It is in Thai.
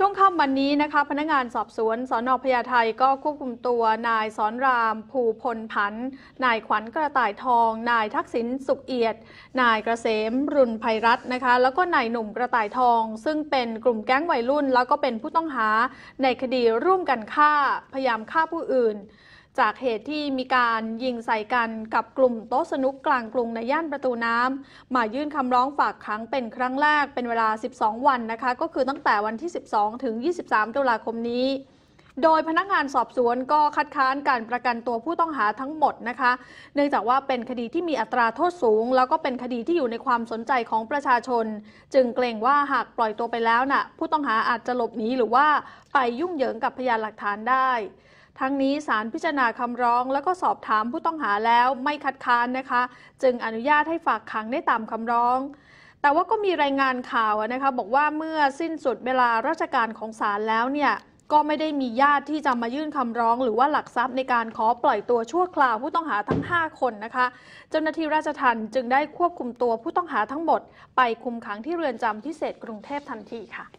ช่วงค่ำวันนี้นะคะพนักงานสอบสวนสอนอพญาไทก็ควบคุมตัว นายสอนราม ภูพลพันธ์นายขวัญกระต่ายทอง นายทักษิณสุขเอียด นายกระเสม รุ่นภัยรัตนะคะแล้วก็นายหนุ่มกระต่ายทอง ซึ่งเป็นกลุ่มแก๊งวัยรุ่นแล้วก็เป็นผู้ต้องหาในคดีร่วมกันฆ่าพยายามฆ่าผู้อื่นจากเหตุที่มีการยิงใส่กันกับกลุ่มโต๊ะสนุกกลางกรุงในย่านประตูน้ำมายื่นคำร้องฝากขังเป็นครั้งแรกเป็นเวลา 12 วันนะคะ ก็คือตั้งแต่วันที่ 12 ถึง 23 ตุลาคมนี้ โดยพนักงานสอบสวนก็คัดค้านการประกันตัวผู้ต้องหาทั้งหมดนะคะ เนื่องจากว่าเป็นคดีที่มีอัตราโทษสูง แล้วก็เป็นคดีที่อยู่ในความสนใจของประชาชน จึงเกรงว่าหากปล่อยตัวไปแล้วนะ่ะผู้ต้องหาอาจจะหลบหนีหรือว่าไปยุ่งเหยิงกับพยานหลักฐานได้ทั้งนี้ศาลพิจารณาคำร้อง แล้วก็สอบถามผู้ต้องหาแล้วไม่คัดค้านนะคะ จึงอนุญาตให้ฝากขังได้ตามคำร้อง แต่ว่าก็มีรายงานข่าวนะคะบอกว่าเมื่อสิ้นสุดเวลาราชการของศาลแล้วเนี่ยก็ไม่ได้มีญาติที่จะมายื่นคำร้อง หรือว่าหลักทรัพย์ในการขอปล่อยตัวชั่วคราวผู้ต้องหาทั้ง 5 คนนะคะเจ้าหน้าที่ราชทัณฑ์จึงได้ควบคุมตัวผู้ต้องหาทั้งหมด ไปคุมขังที่เรือนจำพิเศษกรุงเทพทันทีค่ะ